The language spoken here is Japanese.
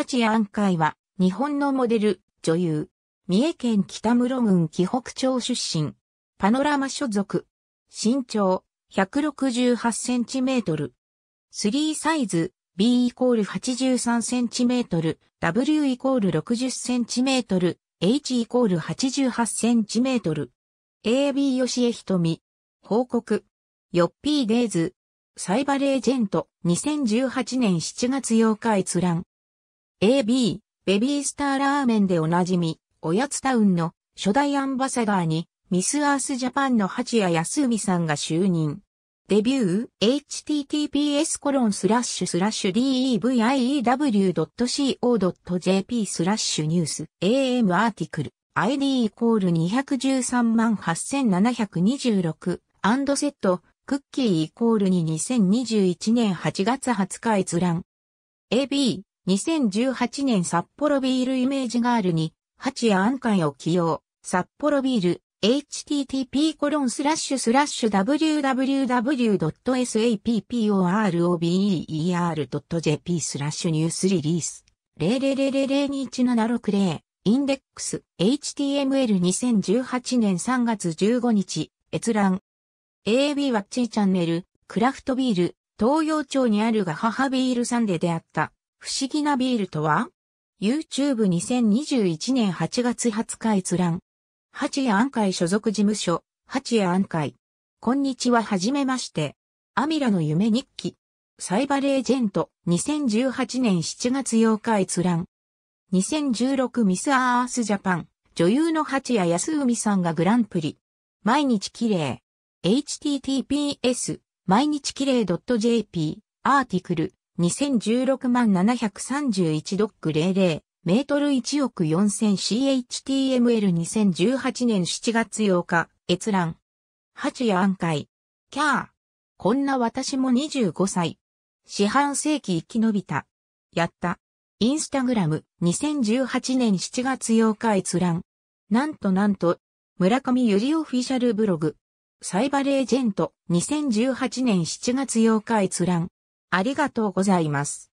八安海は、日本のモデル、女優。三重県北室郡紀北町出身。パノラマ所属。身長、168センチメートル。3サイズ、B イコール83センチメートル、W イコール60センチメートル、H イコール88センチメートル。AB 吉江瞳。報告。ヨッピーデイズ。サイバレージェント。2018年7月8日閲覧。AB、ベビースターラーメンでおなじみ、おやつタウンの初代アンバサダーに、ミスアースジャパンの八谷康海さんが就任。デビュー、https コロンスラッシュスラッシュ deview.co.jp スラッシュニュース am アーティクル id イコール213万8726アンドセットクッキーイコールに2021年8月20日閲覧 AB 2018年札幌ビールイメージガールに、八谷安海を起用、札幌ビール、http コロンスラッシュスラッシュ www.sapporober.jp スラッシュニュースリリース000021760インデックス HTML2018 年3月15日閲覧 AB ワッチーチャンネルクラフトビール東洋町にあるが母ビールサンデーであった不思議なビールとは ?YouTube2021 年8月20日閲覧。八谷安海所属事務所、八谷安海。こんにちははじめまして。アミラの夢日記。サイバレージェント2018年7月8日閲覧。2016ミスアースジャパン。女優の八谷康海さんがグランプリ。毎日綺麗。https 毎日綺麗 .jp アーティクル2016万731ドック00、メートル1億 4000CHTML2018 年7月8日、閲覧。8夜暗海。キャー。こんな私も25歳。四半世紀生き延びた。やった。インスタグラム2018年7月8日閲覧。なんとなんと、村上ゆりオフィシャルブログ。サイバレージェント2018年7月8日閲覧。ありがとうございます。